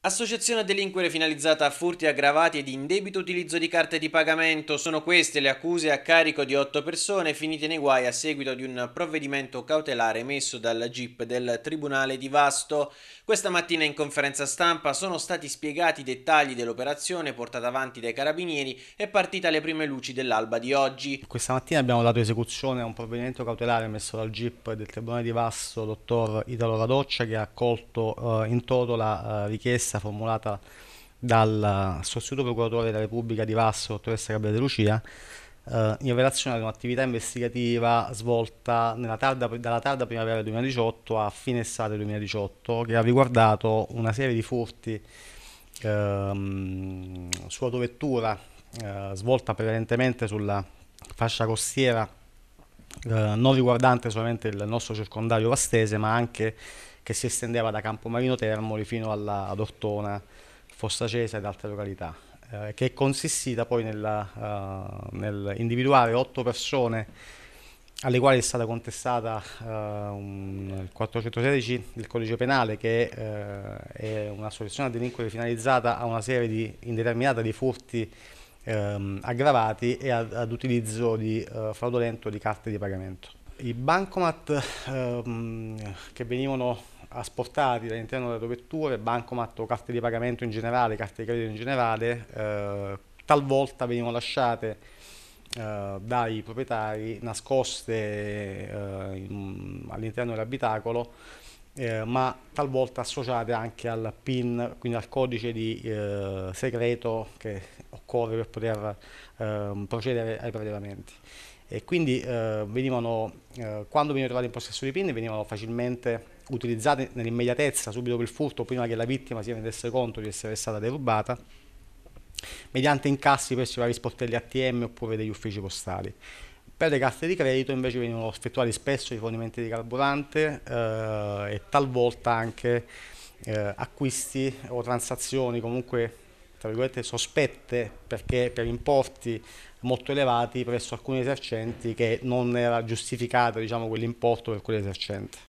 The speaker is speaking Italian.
Associazione a delinquere finalizzata a furti aggravati ed indebito utilizzo di carte di pagamento sono queste le accuse a carico di otto persone finite nei guai a seguito di un provvedimento cautelare emesso dal GIP del Tribunale di Vasto. Questa mattina in conferenza stampa sono stati spiegati i dettagli dell'operazione portata avanti dai carabinieri e partita alle prime luci dell'alba di oggi. Questa mattina abbiamo dato esecuzione a un provvedimento cautelare emesso dal GIP del Tribunale di Vasto, dottor Italo Radoccia, che ha accolto eh, in toto la eh, richiesta richiesta formulata dal sostituto procuratore della Repubblica di Vasso, dottoressa Gabriele Lucia, eh, in relazione ad un'attività investigativa svolta tarda, dalla tarda primavera 2018 a fine estate 2018, che ha riguardato una serie di furti ehm, su autovettura eh, svolta prevalentemente sulla fascia costiera eh, non riguardante solamente il nostro circondario vastese, ma anche che si estendeva da Campomarino Termoli fino alla, ad Ortona, Fossacesa ed altre località, eh, che è consistita poi nella, uh, eh, nell'individuare otto persone alle quali è stata contestata uh, un, il 416 del codice penale che uh, è soluzione a delinquere finalizzata a una serie di, indeterminata di furti ehm, aggravati e ad, ad utilizzo di, eh, fraudolento di carte di pagamento. I bancomat ehm, che venivano asportati all'interno delle prefetture, bancomat o carte di pagamento in generale, carte di credito in generale, eh, talvolta venivano lasciate eh, dai proprietari nascoste eh, all'interno dell'abitacolo eh, ma talvolta associate anche al PIN, quindi al codice di eh, segreto che occorre per poter eh, procedere ai prelevamenti. E quindi eh, venivano, quando venivano trovati in possesso di PIN, venivano facilmente utilizzati nell'immediatezza, subito per il furto, prima che la vittima si rendesse conto di essere stata derubata mediante incassi presso i vari sportelli ATM oppure degli uffici postali. Per le carte di credito invece venivano effettuati spesso rifornimenti di carburante eh, e talvolta anche eh, acquisti o transazioni comunque tra virgolette sospette perché per importi molto elevati presso alcuni esercenti che non era giustificato diciamo, quell'importo per quell'esercente.